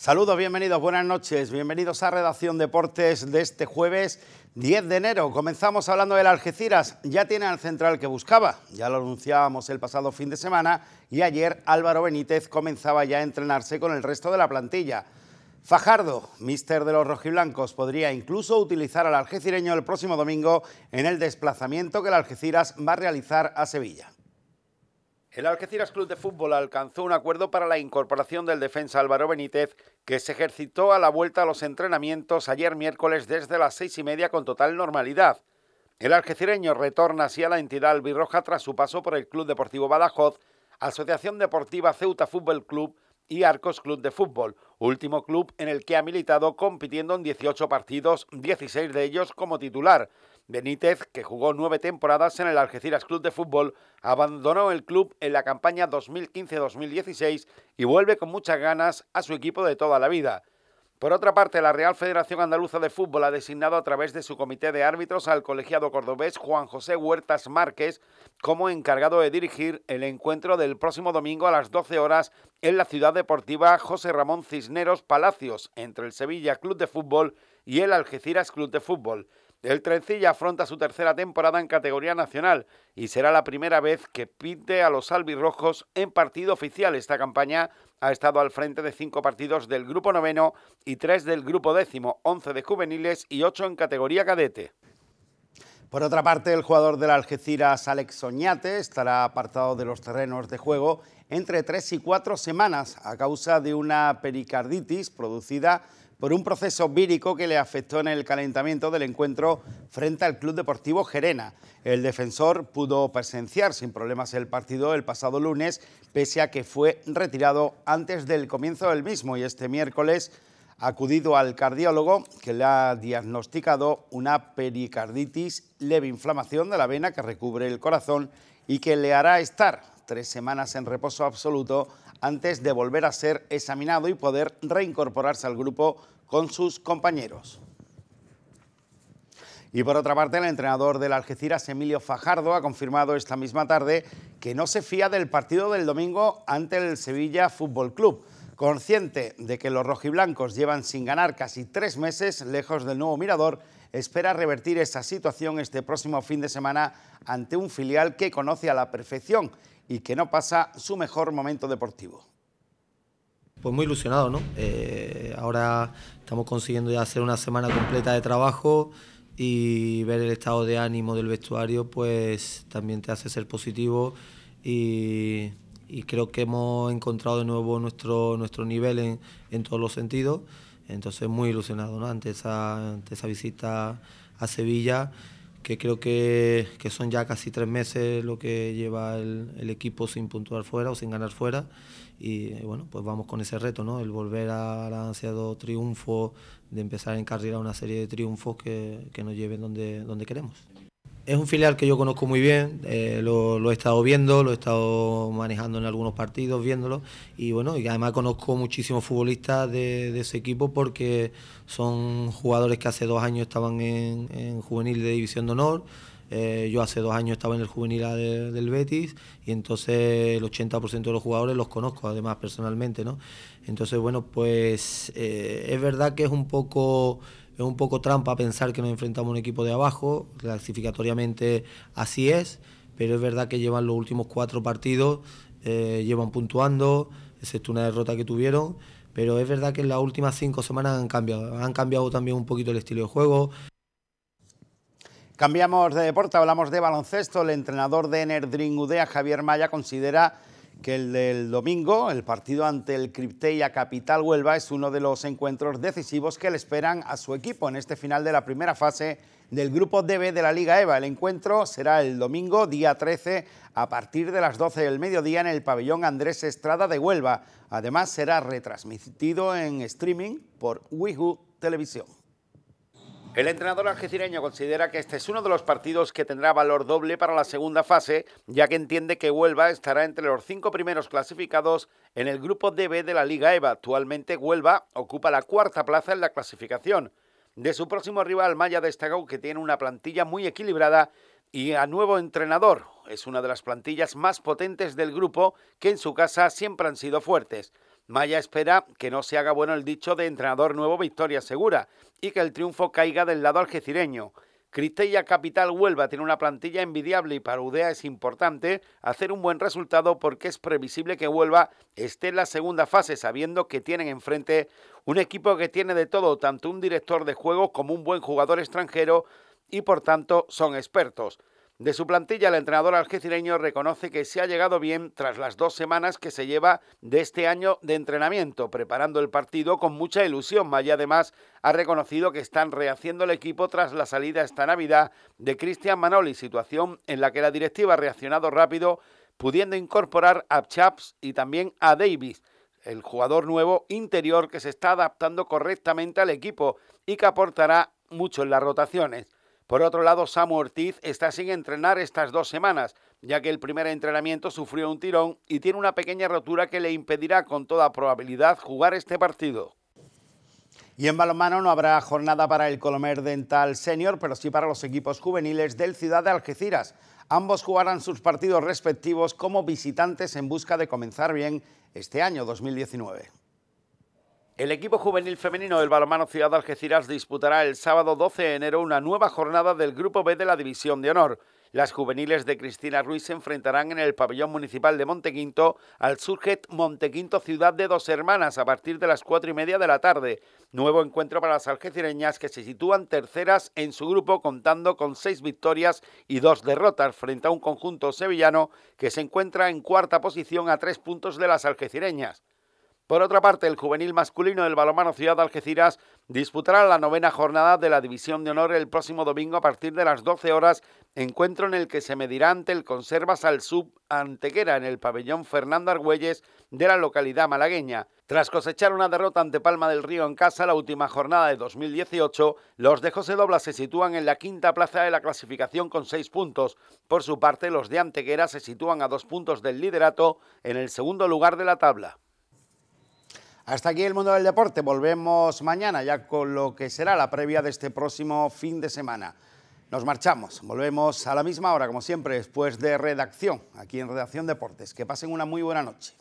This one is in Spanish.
Saludos, bienvenidos, buenas noches, bienvenidos a Redacción Deportes de este jueves 10 de enero. Comenzamos hablando del Algeciras, ya tiene al central que buscaba, ya lo anunciábamos el pasado fin de semana y ayer Álvaro Benítez comenzaba ya a entrenarse con el resto de la plantilla. Fajardo, mister de los rojiblancos, podría incluso utilizar al algecireño el próximo domingo en el desplazamiento que el Algeciras va a realizar a Sevilla. El Algeciras Club de Fútbol alcanzó un acuerdo para la incorporación del defensa Álvaro Benítez, que se ejercitó a la vuelta a los entrenamientos ayer miércoles desde las seis y media con total normalidad. El algecireño retorna así a la entidad albirroja tras su paso por el Club Deportivo Badajoz, Asociación Deportiva Ceuta Fútbol Club y Arcos Club de Fútbol, último club en el que ha militado compitiendo en 18 partidos, 16 de ellos como titular. Benítez, que jugó nueve temporadas en el Algeciras Club de Fútbol, abandonó el club en la campaña 2015-2016 y vuelve con muchas ganas a su equipo de toda la vida. Por otra parte, la Real Federación Andaluza de Fútbol ha designado a través de su comité de árbitros al colegiado cordobés Juan José Huertas Márquez como encargado de dirigir el encuentro del próximo domingo a las 12 horas en la ciudad deportiva José Ramón Cisneros Palacios entre el Sevilla Club de Fútbol y el Algeciras Club de Fútbol. El Trencilla afronta su tercera temporada en categoría nacional y será la primera vez que pinte a los albirrojos en partido oficial. Esta campaña ha estado al frente de cinco partidos del grupo noveno y tres del grupo décimo, once de juveniles y ocho en categoría cadete. Por otra parte, el jugador del Algeciras, Alex Soñate, estará apartado de los terrenos de juego entre tres y cuatro semanas a causa de una pericarditis producida por un proceso vírico que le afectó en el calentamiento del encuentro frente al Club Deportivo Gerena. El defensor pudo presenciar sin problemas el partido el pasado lunes, pese a que fue retirado antes del comienzo del mismo y este miércoles ha acudido al cardiólogo que le ha diagnosticado una pericarditis, leve inflamación de la vena que recubre el corazón y que le hará estar tres semanas en reposo absoluto antes de volver a ser examinado y poder reincorporarse al grupo con sus compañeros. Y por otra parte, el entrenador del Algeciras, Emilio Fajardo, ha confirmado esta misma tarde que no se fía del partido del domingo ante el Sevilla Fútbol Club. Consciente de que los rojiblancos llevan sin ganar casi tres meses lejos del nuevo mirador, espera revertir esa situación este próximo fin de semana ante un filial que conoce a la perfección y que no pasa su mejor momento deportivo. Pues muy ilusionado, ¿no? Eh, ahora estamos consiguiendo ya hacer una semana completa de trabajo y ver el estado de ánimo del vestuario, pues también te hace ser positivo y y creo que hemos encontrado de nuevo nuestro, nuestro nivel en, todos los sentidos. Entonces muy ilusionado ante, esa, ante esa visita a Sevilla, que creo que, son ya casi tres meses lo que lleva el, equipo sin puntuar fuera o sin ganar fuera. Y eh, bueno, pues vamos con ese reto, ¿no? El volver al ansiado triunfo, de empezar a encarrilar una serie de triunfos que, que nos lleven donde, donde queremos es un filial que yo conozco muy bien, eh, lo, he estado viendo, lo he estado manejando en algunos partidos, viéndolo, y bueno, y además conozco muchísimos futbolistas de, ese equipo porque son jugadores que hace dos años estaban en, juvenil de división de honor, eh, yo hace dos años estaba en el juvenil del Betis y entonces el 80% de los jugadores los conozco, además personalmente, ¿no? Entonces, bueno, pues eh, es verdad que es un poco es un poco trampa pensar que nos enfrentamos a un equipo de abajo, clasificatoriamente así es, pero es verdad que llevan los últimos cuatro partidos, eh, llevan puntuando, excepto una derrota que tuvieron, pero es verdad que en las últimas cinco semanas han cambiado, han cambiado también un poquito el estilo de juego. Cambiamos de deporte, hablamos de baloncesto. El entrenador de Enerdring Udea, Javier Maya, considera que el del domingo, el partido ante el Cripteia Capital Huelva, es uno de los encuentros decisivos que le esperan a su equipo en este final de la primera fase del grupo DB de la Liga EVA. El encuentro será el domingo, día 13, a partir de las 12 del mediodía en el pabellón Andrés Estrada de Huelva. Además, será retransmitido en streaming por Wihu Televisión. El entrenador algecireño considera que este es uno de los partidos que tendrá valor doble para la segunda fase, ya que entiende que Huelva estará entre los cinco primeros clasificados en el grupo DB de la Liga EVA. Actualmente Huelva ocupa la cuarta plaza en la clasificación. De su próximo rival, Maya destacó que tiene una plantilla muy equilibrada y a nuevo entrenador. Es una de las plantillas más potentes del grupo que en su casa siempre han sido fuertes. Maya espera que no se haga bueno el dicho de entrenador nuevo victoria segura y que el triunfo caiga del lado algecireño. Cristella Capital Huelva tiene una plantilla envidiable y para Udea es importante hacer un buen resultado porque es previsible que Huelva esté en la segunda fase sabiendo que tienen enfrente un equipo que tiene de todo, tanto un director de juego como un buen jugador extranjero y por tanto son expertos. De su plantilla, el entrenador algecireño reconoce que se ha llegado bien tras las dos semanas que se lleva de este año de entrenamiento, preparando el partido con mucha ilusión. Maya además ha reconocido que están rehaciendo el equipo tras la salida esta Navidad de Cristian Manoli, situación en la que la directiva ha reaccionado rápido, pudiendo incorporar a Chaps y también a Davis el jugador nuevo interior que se está adaptando correctamente al equipo y que aportará mucho en las rotaciones. Por otro lado, Samu Ortiz está sin entrenar estas dos semanas, ya que el primer entrenamiento sufrió un tirón y tiene una pequeña rotura que le impedirá con toda probabilidad jugar este partido. Y en balonmano no habrá jornada para el Colomer Dental Senior, pero sí para los equipos juveniles del Ciudad de Algeciras. Ambos jugarán sus partidos respectivos como visitantes en busca de comenzar bien este año 2019. El equipo juvenil femenino del balonmano Ciudad de Algeciras disputará el sábado 12 de enero una nueva jornada del Grupo B de la División de Honor. Las juveniles de Cristina Ruiz se enfrentarán en el pabellón municipal de Montequinto al Surget Montequinto Ciudad de Dos Hermanas a partir de las cuatro y media de la tarde. Nuevo encuentro para las algecireñas que se sitúan terceras en su grupo contando con seis victorias y dos derrotas frente a un conjunto sevillano que se encuentra en cuarta posición a tres puntos de las algecireñas. Por otra parte, el juvenil masculino del Balomano Ciudad de Algeciras disputará la novena jornada de la División de Honor el próximo domingo a partir de las 12 horas, encuentro en el que se medirá ante el Conservas al Sub Antequera en el pabellón Fernando Argüelles de la localidad malagueña. Tras cosechar una derrota ante Palma del Río en casa la última jornada de 2018, los de José Dobla se sitúan en la quinta plaza de la clasificación con seis puntos. Por su parte, los de Antequera se sitúan a dos puntos del liderato en el segundo lugar de la tabla. Hasta aquí el mundo del deporte. Volvemos mañana ya con lo que será la previa de este próximo fin de semana. Nos marchamos. Volvemos a la misma hora, como siempre, después de redacción, aquí en Redacción Deportes. Que pasen una muy buena noche.